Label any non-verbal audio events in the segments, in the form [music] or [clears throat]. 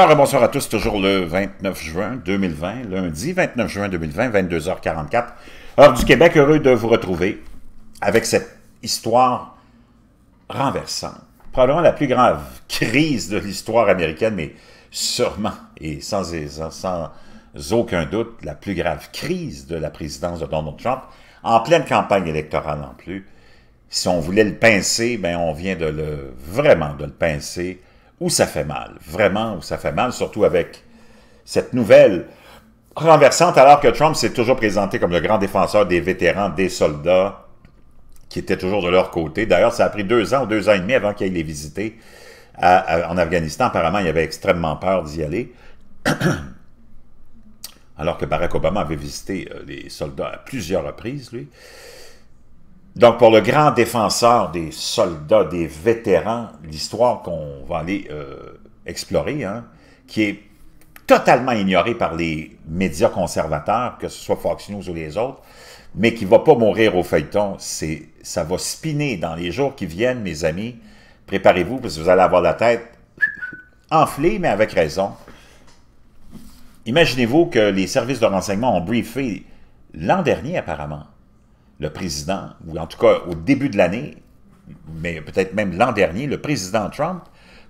Alors, bonsoir à tous, toujours le 29 juin 2020, lundi 29 juin 2020, 22h44, heure du Québec. Heureux de vous retrouver avec cette histoire renversante. Probablement la plus grave crise de l'histoire américaine, mais sûrement et sans, aucun doute la plus grave crise de la présidence de Donald Trump, en pleine campagne électorale en plus. Si on voulait le pincer, ben on vient de le vraiment de le pincer où ça fait mal, vraiment où ça fait mal, surtout avec cette nouvelle renversante, alors que Trump s'est toujours présenté comme le grand défenseur des vétérans, des soldats, qui étaient toujours de leur côté. D'ailleurs, ça a pris deux ans ou deux ans et demi avant qu'il aille les visiter en Afghanistan. Apparemment, il avait extrêmement peur d'y aller. [clears throat] alors que Barack Obama avait visité euh, les soldats à plusieurs reprises, lui. Donc, pour le grand défenseur des soldats, des vétérans, l'histoire qu'on va aller euh, explorer, hein, qui est totalement ignorée par les médias conservateurs, que ce soit Fox News ou les autres, mais qui va pas mourir au feuilleton, c'est ça va spinner dans les jours qui viennent, mes amis. Préparez-vous, parce que vous allez avoir la tête enflée, mais avec raison. Imaginez-vous que les services de renseignement ont briefé l'an dernier, apparemment, le président, ou en tout cas au début de l'année, mais peut-être même l'an dernier, le président Trump,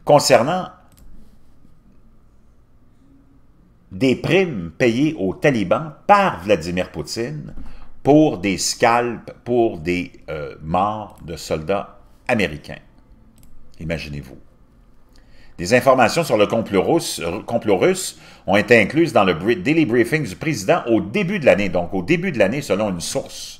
concernant des primes payées aux talibans par Vladimir Poutine pour des scalps, pour des euh, morts de soldats américains. Imaginez-vous. Des informations sur le complot russe, euh, complot russe, ont été incluses dans le daily briefing du président au début de l'année, donc au début de l'année selon une source.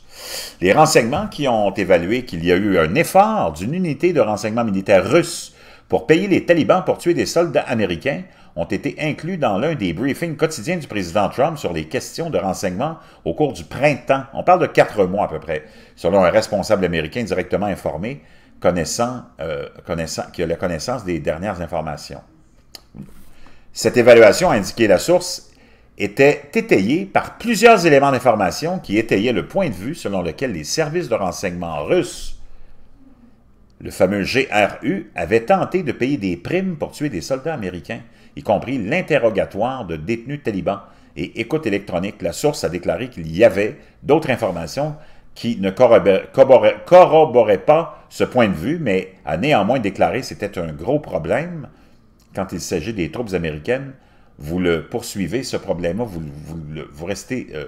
Les renseignements qui ont évalué qu'il y a eu un effort d'une unité de renseignement militaire russe pour payer les talibans pour tuer des soldats américains ont été inclus dans l'un des briefings quotidiens du président Trump sur les questions de renseignement au cours du printemps. On parle de quatre mois à peu près, selon un responsable américain directement informé, connaissant, euh, connaissant, qui a la connaissance des dernières informations. Cette évaluation a indiqué la source était étayé par plusieurs éléments d'information qui étayaient le point de vue selon lequel les services de renseignement russes, le fameux GRU, avaient tenté de payer des primes pour tuer des soldats américains, y compris l'interrogatoire de détenus talibans et écoute électronique. La source a déclaré qu'il y avait d'autres informations qui ne corroboraient pas ce point de vue, mais a néanmoins déclaré que c'était un gros problème quand il s'agit des troupes américaines vous le poursuivez, ce problème-là, vous, vous, restez euh,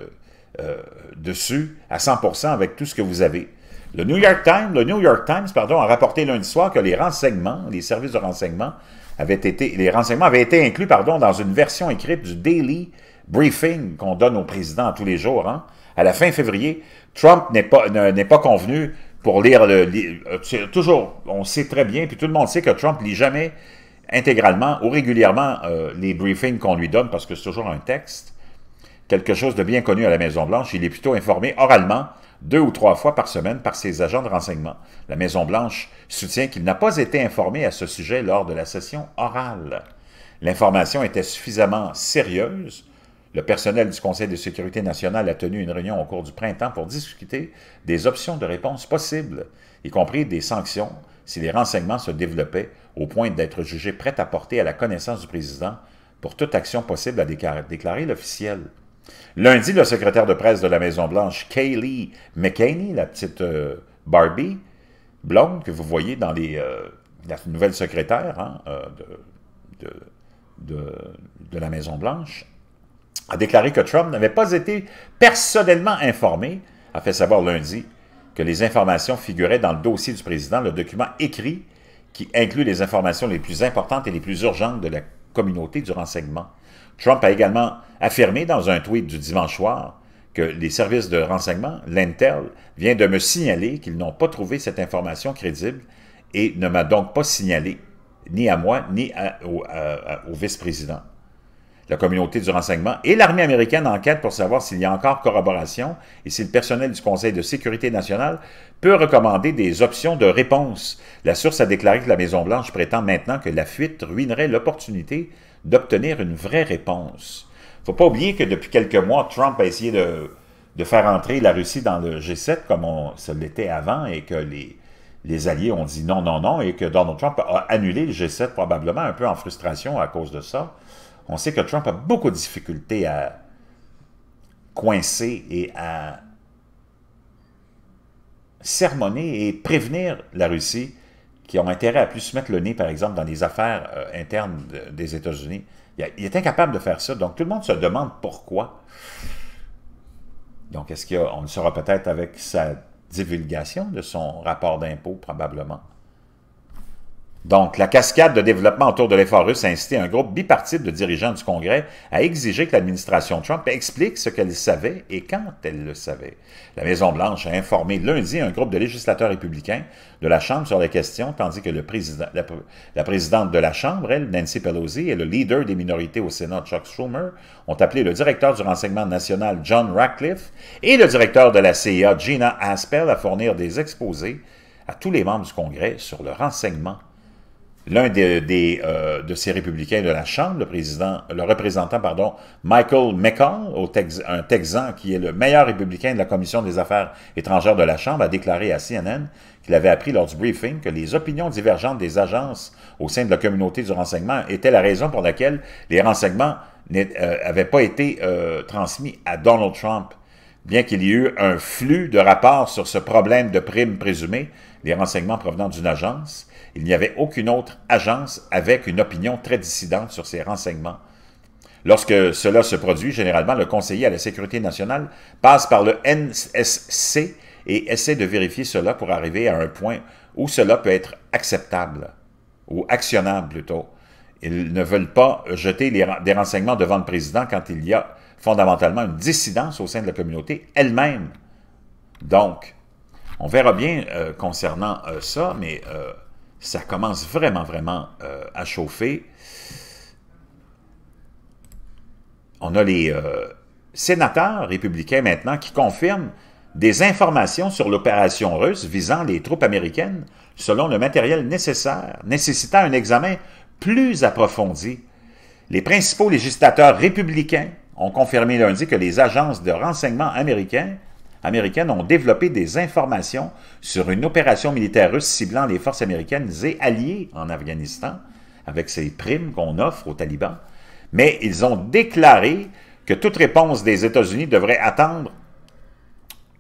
euh, dessus à 100% avec tout ce que vous avez. Le New York Times, le New York Times pardon, a rapporté lundi soir que les renseignements, les services de renseignement, avaient été, les renseignements avaient été inclus pardon, dans une version écrite du Daily Briefing qu'on donne au président tous les jours. Hein? À la fin février, Trump n'est pas, n'est pas convenu pour lire le, euh, toujours, on sait très bien, puis tout le monde sait que Trump lit jamais intégralement ou régulièrement euh, les briefings qu'on lui donne, parce que c'est toujours un texte, quelque chose de bien connu à la Maison-Blanche, il est plutôt informé oralement deux ou trois fois par semaine par ses agents de renseignement. La Maison-Blanche soutient qu'il n'a pas été informé à ce sujet lors de la session orale. L'information était suffisamment sérieuse. Le personnel du Conseil de sécurité nationale a tenu une réunion au cours du printemps pour discuter des options de réponse possibles, y compris des sanctions si les renseignements se développaient au point d'être jugés prêts à porter à la connaissance du président pour toute action possible à déclarer l'officiel. Lundi, le secrétaire de presse de la Maison-Blanche, Kaylee McKinney, la petite euh, Barbie blonde que vous voyez dans les, euh, la nouvelle secrétaire hein, euh, de la Maison-Blanche, a déclaré que Trump n'avait pas été personnellement informé, a fait savoir lundi les informations figuraient dans le dossier du président, le document écrit qui inclut les informations les plus importantes et les plus urgentes de la communauté du renseignement. Trump a également affirmé dans un tweet du dimanche soir que les services de renseignement, l'Intel, vient de me signaler qu'ils n'ont pas trouvé cette information crédible et ne m'a donc pas signalé, ni à moi, ni au vice-président. La communauté du renseignement et l'armée américaine enquêtent pour savoir s'il y a encore corroboration et si le personnel du Conseil de sécurité nationale peut recommander des options de réponse. La source a déclaré que la Maison-Blanche prétend maintenant que la fuite ruinerait l'opportunité d'obtenir une vraie réponse. faut pas oublier que depuis quelques mois, Trump a essayé de, faire entrer la Russie dans le G7 comme on se l'était avant et que les, les alliés ont dit non, non, non, et que Donald Trump a annulé le G7 probablement un peu en frustration à cause de ça. On sait que Trump a beaucoup de difficultés à coincer et à sermonner et prévenir la Russie qui ont intérêt à plus se mettre le nez, par exemple, dans les affaires euh, internes des États-Unis. Il, est incapable de faire ça. Donc, tout le monde se demande pourquoi. Donc, est-ce qu'on le saura peut-être avec sa divulgation de son rapport d'impôt, probablement. Donc, la cascade de développement autour de l'effort russe a incité un groupe bipartite de dirigeants du Congrès à exiger que l'administration Trump explique ce qu'elle savait et quand elle le savait. La Maison-Blanche a informé lundi un groupe de législateurs républicains de la Chambre sur la question, tandis que la, présidente de la Chambre, elle, Nancy Pelosi, et le leader des minorités au Sénat, Chuck Schumer, ont appelé le directeur du renseignement national, John Ratcliffe, et le directeur de la CIA, Gina Aspel, à fournir des exposés à tous les membres du Congrès sur le renseignement l'un des, euh, de ces républicains de la Chambre, le, président, le représentant pardon, Michael McCall, un Texan qui est le meilleur républicain de la Commission des affaires étrangères de la Chambre, a déclaré à CNN qu'il avait appris lors du briefing que les opinions divergentes des agences au sein de la communauté du renseignement étaient la raison pour laquelle les renseignements n'avaient euh, pas été euh, transmis à Donald Trump. Bien qu'il y ait eu un flux de rapports sur ce problème de primes présumées, les renseignements provenant d'une agence, il n'y avait aucune autre agence avec une opinion très dissidente sur ces renseignements. Lorsque cela se produit, généralement, le conseiller à la sécurité nationale passe par le NSC et essaie de vérifier cela pour arriver à un point où cela peut être acceptable, ou actionnable plutôt. Ils ne veulent pas jeter des renseignements devant le président quand il y a fondamentalement une dissidence au sein de la communauté elle-même. Donc, on verra bien euh, concernant euh, ça, mais euh, ça commence vraiment, vraiment euh, à chauffer. On a les euh, sénateurs républicains maintenant qui confirment des informations sur l'opération russe visant les troupes américaines selon le matériel nécessaire, nécessitant un examen plus approfondi. Les principaux législateurs républicains ont confirmé lundi que les agences de renseignement américaines américaines ont développé des informations sur une opération militaire russe ciblant les forces américaines et alliées en Afghanistan, avec ces primes qu'on offre aux talibans, mais ils ont déclaré que toute réponse des États-Unis devrait attendre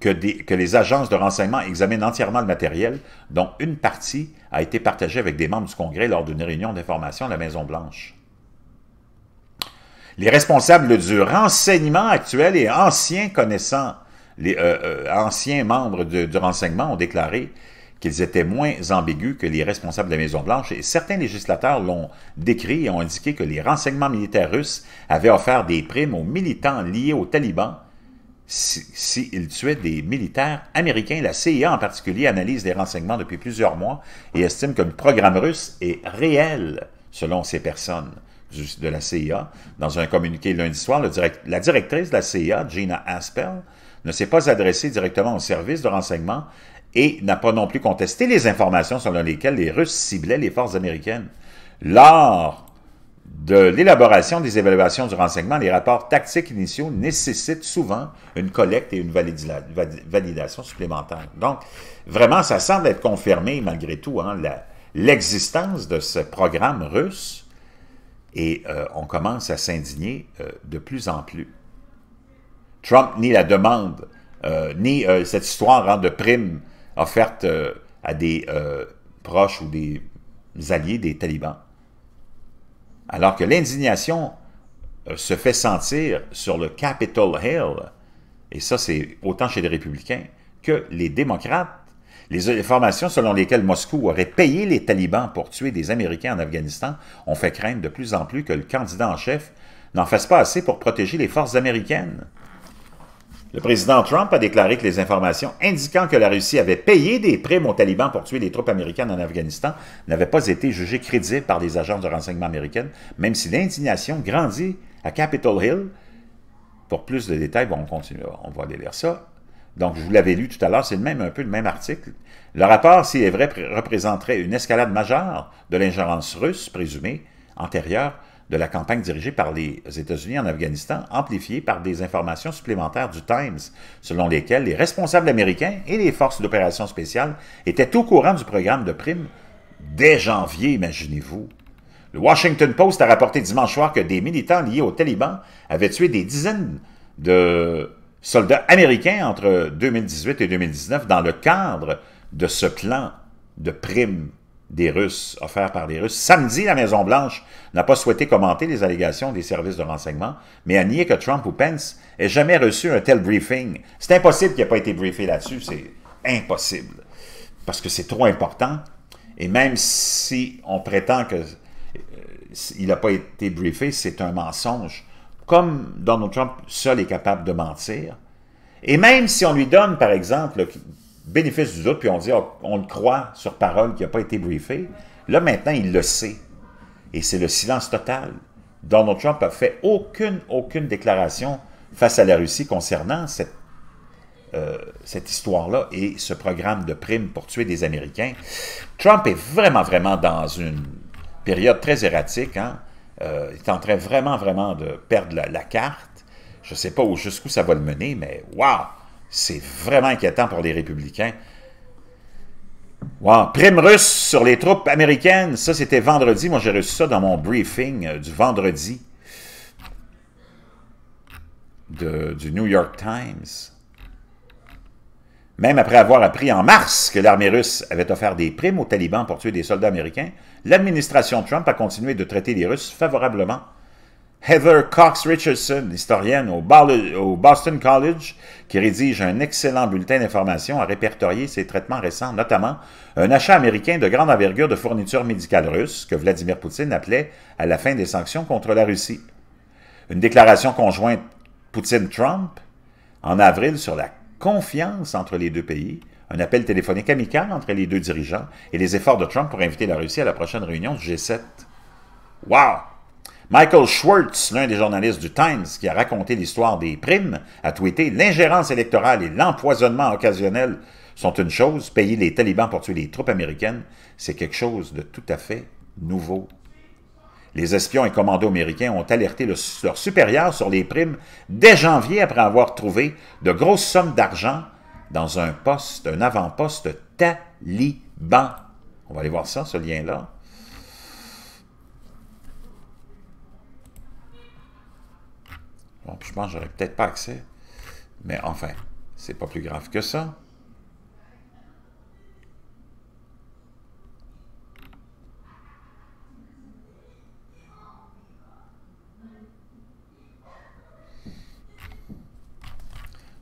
que, les agences de renseignement examinent entièrement le matériel, dont une partie a été partagée avec des membres du Congrès lors d'une réunion d'information à la Maison-Blanche. Les responsables du renseignement actuel et anciens connaissant les euh, euh, anciens membres du renseignement ont déclaré qu'ils étaient moins ambigus que les responsables de la Maison-Blanche et certains législateurs l'ont décrit et ont indiqué que les renseignements militaires russes avaient offert des primes aux militants liés aux talibans s'ils si, tuaient des militaires américains. La CIA en particulier analyse les renseignements depuis plusieurs mois et estime que le programme russe est réel selon ces personnes de la CIA, dans un communiqué lundi soir, la directrice de la CIA, Gina Aspel, ne s'est pas adressée directement au service de renseignement et n'a pas non plus contesté les informations selon lesquelles les Russes ciblaient les forces américaines. Lors de l'élaboration des évaluations du renseignement, les rapports tactiques initiaux nécessitent souvent une collecte et une validation supplémentaire. Donc, vraiment, ça semble être confirmé malgré tout hein, l'existence de ce programme russe et euh, on commence à s'indigner euh, de plus en plus. Trump ni la demande, euh, ni cette histoire de primes offertes à des proches ou des alliés des talibans. Alors que l'indignation se fait sentir sur le Capitol Hill, et ça c'est autant chez les républicains que les démocrates, les informations selon lesquelles Moscou aurait payé les talibans pour tuer des Américains en Afghanistan ont fait craindre de plus en plus que le candidat en chef n'en fasse pas assez pour protéger les forces américaines. Le président Trump a déclaré que les informations indiquant que la Russie avait payé des primes aux talibans pour tuer des troupes américaines en Afghanistan n'avaient pas été jugées crédibles par les agences de renseignement américaines, même si l'indignation grandit à Capitol Hill. Pour plus de détails, on continue, on va aller vers ça. Donc, vous l'avez lu tout à l'heure, c'est même, un peu le même article. Le rapport, s'il est vrai, représenterait une escalade majeure de l'ingérence russe, présumée, antérieure, de la campagne dirigée par les États-Unis en Afghanistan, amplifiée par des informations supplémentaires du Times, selon lesquelles les responsables américains et les forces d'opération spéciales étaient au courant du programme de primes dès janvier, imaginez-vous. Le Washington Post a rapporté dimanche soir que des militants liés aux talibans avaient tué des dizaines de soldats américains entre 2018 et 2019 dans le cadre de ce plan de primes des Russes, offert par les Russes. Samedi, la Maison-Blanche n'a pas souhaité commenter les allégations des services de renseignement, mais a nié que Trump ou Pence ait jamais reçu un tel briefing. C'est impossible qu'il n'ait pas été briefé là-dessus, c'est impossible, parce que c'est trop important, et même si on prétend qu'il euh, s'il n'a pas été briefé, c'est un mensonge comme Donald Trump seul est capable de mentir, et même si on lui donne, par exemple, le bénéfice du doute, puis on dit oh, on le croit sur parole qui n'a pas été briefé, là maintenant il le sait. Et c'est le silence total. Donald Trump n'a fait aucune, aucune déclaration face à la Russie concernant cette, euh, cette histoire-là et ce programme de primes pour tuer des Américains. Trump est vraiment, vraiment dans une période très erratique. Hein? Euh, il est en train vraiment, vraiment de perdre la, carte. Je ne sais pas jusqu'où ça va le mener, mais waouh! C'est vraiment inquiétant pour les républicains. Wow. Prime russe sur les troupes américaines. Ça, c'était vendredi. Moi, j'ai reçu ça dans mon briefing euh, du vendredi du New York Times. Même après avoir appris en mars que l'armée russe avait offert des primes aux talibans pour tuer des soldats américains, l'administration Trump a continué de traiter les Russes favorablement. Heather Cox Richardson, historienne au, Boston College, qui rédige un excellent bulletin d'information, a répertorié ses traitements récents, notamment un achat américain de grande envergure de fournitures médicales russes que Vladimir Poutine appelait à la fin des sanctions contre la Russie. Une déclaration conjointe Poutine-Trump en avril sur la confiance entre les deux pays, un appel téléphonique amical entre les deux dirigeants et les efforts de Trump pour inviter la Russie à la prochaine réunion du G7. Wow! Michael Schwartz, l'un des journalistes du Times qui a raconté l'histoire des primes, a tweeté « L'ingérence électorale et l'empoisonnement occasionnel sont une chose, payer les talibans pour tuer les troupes américaines, c'est quelque chose de tout à fait nouveau. » Les espions et commandos américains ont alerté le, supérieur sur les primes dès janvier après avoir trouvé de grosses sommes d'argent dans un poste, un avant-poste taliban. On va aller voir ça, ce lien-là. Bon, je pense que j'aurais peut-être pas accès. Mais enfin, c'est pas plus grave que ça.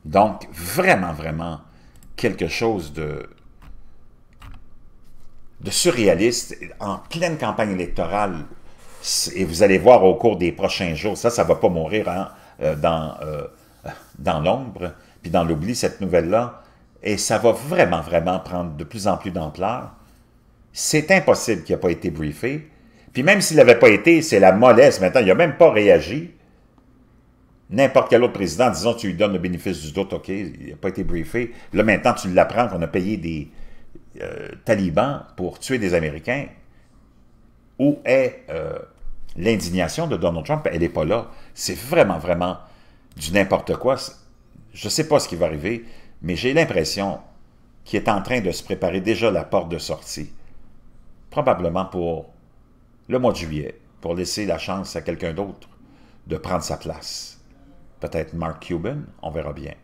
Donc, vraiment, vraiment, quelque chose de, de surréaliste en pleine campagne électorale. Et vous allez voir au cours des prochains jours, ça, ça ne va pas mourir hein, euh, dans, euh, dans l'ombre, puis dans l'oubli, cette nouvelle-là. Et ça va vraiment, vraiment prendre de plus en plus d'ampleur. C'est impossible qu'il n'ait pas été briefé. Puis même s'il n'avait pas été, c'est la mollesse maintenant, il n'a même pas réagi. N'importe quel autre président, disons, tu lui donnes le bénéfice du doute, OK, il n'a pas été briefé. Là, maintenant, tu l'apprends qu'on a payé des euh, talibans pour tuer des Américains. Où est euh, l'indignation de Donald Trump? Elle n'est pas là. C'est vraiment, vraiment du n'importe quoi. Je ne sais pas ce qui va arriver, mais j'ai l'impression qu'il est en train de se préparer déjà la porte de sortie, probablement pour le mois de juillet, pour laisser la chance à quelqu'un d'autre de prendre sa place peut-être Mark Cuban, on verra bien.